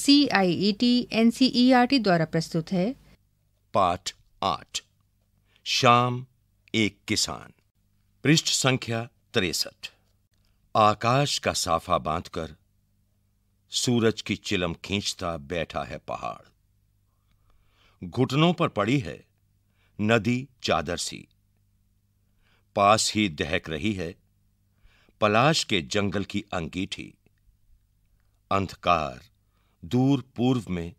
C I E T N C E R T द्वारा प्रस्तुत है पाठ आठ शाम एक किसान पृष्ठ संख्या तिरसठ आकाश का साफा बांधकर सूरज की चिलम खींचता बैठा है पहाड़ घुटनों पर पड़ी है नदी चादर सी पास ही दहक रही है पलाश के जंगल की अंगीठी अंधकार दूर पूर्व में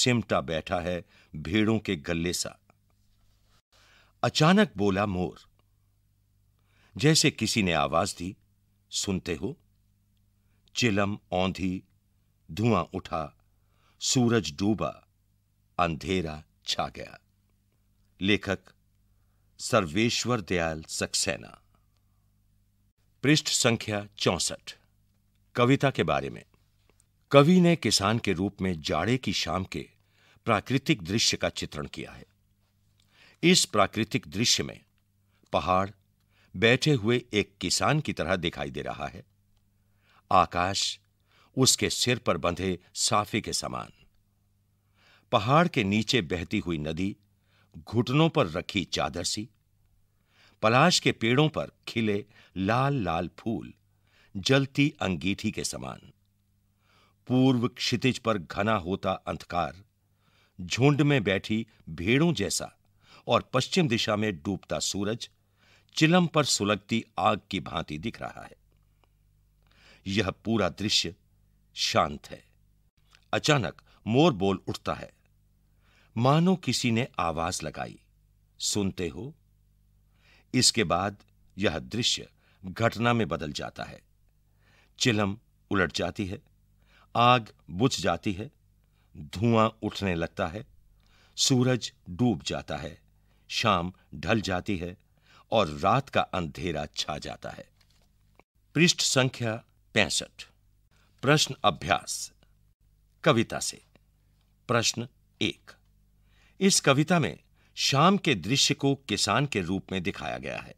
सिमटा बैठा है भेड़ों के गले सा अचानक बोला मोर जैसे किसी ने आवाज दी सुनते हो चिलम औंधी धुआं उठा सूरज डूबा अंधेरा छा गया लेखक सर्वेश्वर दयाल सक्सेना पृष्ठ संख्या चौसठ कविता के बारे में कवि ने किसान के रूप में जाड़े की शाम के प्राकृतिक दृश्य का चित्रण किया है इस प्राकृतिक दृश्य में पहाड़ बैठे हुए एक किसान की तरह दिखाई दे रहा है आकाश उसके सिर पर बंधे साफे के समान पहाड़ के नीचे बहती हुई नदी घुटनों पर रखी चादर सी पलाश के पेड़ों पर खिले लाल लाल फूल जलती अंगीठी के समान पूर्व क्षितिज पर घना होता अंधकार झुंड में बैठी भेड़ों जैसा और पश्चिम दिशा में डूबता सूरज चिलम पर सुलगती आग की भांति दिख रहा है यह पूरा दृश्य शांत है अचानक मोर बोल उठता है मानो किसी ने आवाज लगाई सुनते हो इसके बाद यह दृश्य घटना में बदल जाता है चिलम उलट जाती है आग बुझ जाती है धुआं उठने लगता है सूरज डूब जाता है शाम ढल जाती है और रात का अंधेरा छा जाता है पृष्ठ संख्या पैंसठ प्रश्न अभ्यास कविता से प्रश्न एक इस कविता में शाम के दृश्य को किसान के रूप में दिखाया गया है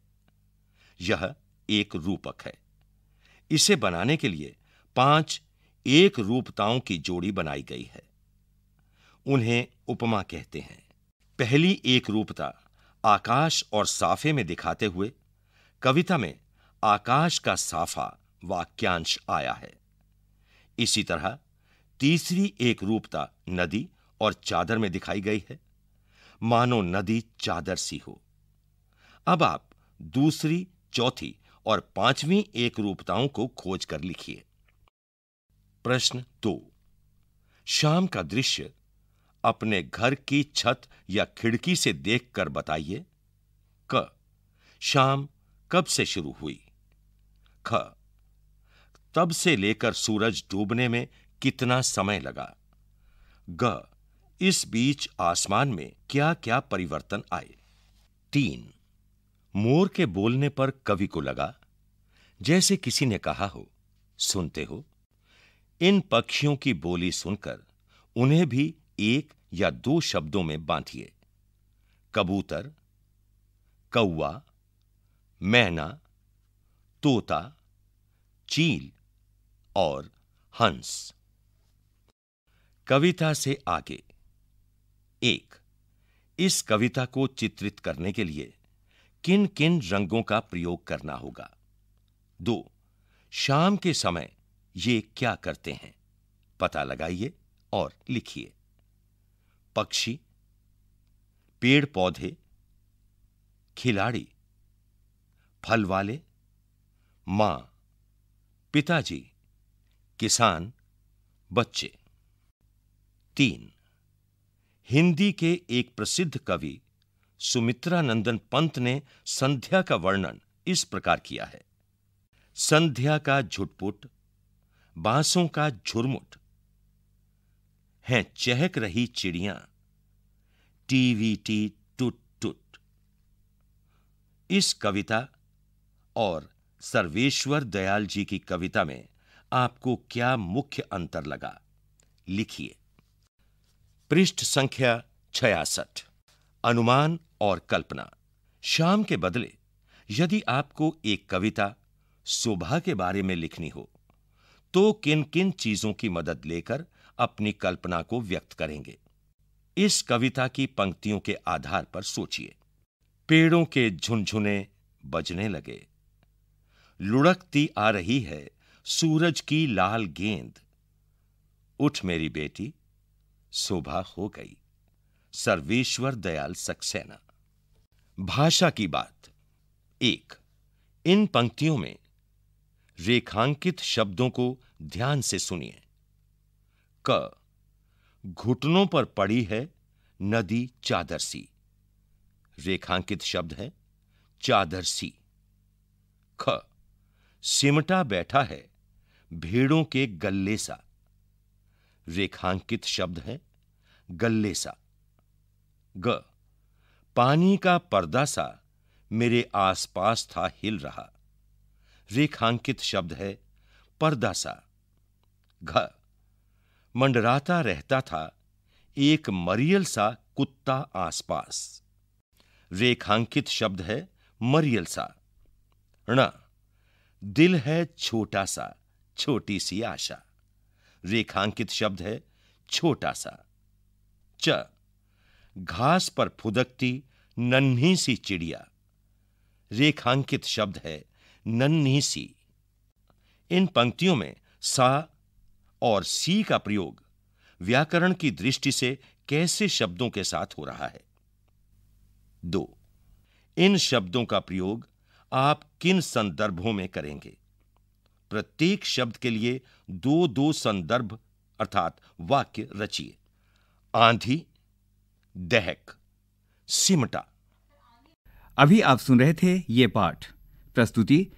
यह एक रूपक है इसे बनाने के लिए पांच एक रूपताओं की जोड़ी बनाई गई है उन्हें उपमा कहते हैं पहली एक रूपता आकाश और साफे में दिखाते हुए कविता में आकाश का साफा वाक्यांश आया है इसी तरह तीसरी एक रूपता नदी और चादर में दिखाई गई है मानो नदी चादर सी हो अब आप दूसरी चौथी और पांचवी एक रूपताओं को खोज कर लिखिए प्रश्न दो शाम का दृश्य अपने घर की छत या खिड़की से देखकर बताइए क शाम कब से शुरू हुई ख तब से लेकर सूरज डूबने में कितना समय लगा ग इस बीच आसमान में क्या-क्या परिवर्तन आए तीन मोर के बोलने पर कवि को लगा जैसे किसी ने कहा हो सुनते हो इन पक्षियों की बोली सुनकर उन्हें भी एक या दो शब्दों में बांधिए कबूतर कौआ मैना तोता चील और हंस कविता से आगे एक इस कविता को चित्रित करने के लिए किन किन रंगों का प्रयोग करना होगा दो शाम के समय ये क्या करते हैं पता लगाइए और लिखिए पक्षी पेड़ पौधे खिलाड़ी फल वाले मां पिताजी किसान बच्चे तीन हिंदी के एक प्रसिद्ध कवि सुमित्रा नंदन पंत ने संध्या का वर्णन इस प्रकार किया है संध्या का झुटपुट बांसों का झुरमुट हैं चहक रही चिड़ियां टी टुट टुट इस कविता और सर्वेश्वर दयाल जी की कविता में आपको क्या मुख्य अंतर लगा लिखिए पृष्ठ संख्या छियासठ अनुमान और कल्पना शाम के बदले यदि आपको एक कविता सुबह के बारे में लिखनी हो तो किन किन चीजों की मदद लेकर अपनी कल्पना को व्यक्त करेंगे इस कविता की पंक्तियों के आधार पर सोचिए पेड़ों के झुनझुने बजने लगे लुढ़कती आ रही है सूरज की लाल गेंद उठ मेरी बेटी शोभा हो गई सर्वेश्वर दयाल सक्सेना भाषा की बात एक इन पंक्तियों में रेखांकित शब्दों को ध्यान से सुनिए क घुटनों पर पड़ी है नदी चादर सी रेखांकित शब्द है चादर सी ख सिमटा बैठा है भेड़ों के गल्ले सा रेखांकित शब्द है गल्ले सा ग पानी का पर्दा सा मेरे आसपास था हिल रहा रेखांकित शब्द है पर्दा सा घ मंडराता रहता था एक मरियल सा कुत्ता आसपास रेखांकित शब्द है मरियल सा ण दिल है छोटा सा छोटी सी आशा रेखांकित शब्द है छोटा सा च घास पर फुदकती नन्ही सी चिड़िया रेखांकित शब्द है नन्ही सी इन पंक्तियों में सा और सी का प्रयोग व्याकरण की दृष्टि से कैसे शब्दों के साथ हो रहा है दो इन शब्दों का प्रयोग आप किन संदर्भों में करेंगे प्रत्येक शब्द के लिए दो दो संदर्भ अर्थात वाक्य रचिए आंधी दहक सिमटा अभी आप सुन रहे थे ये पाठ प्रस्तुति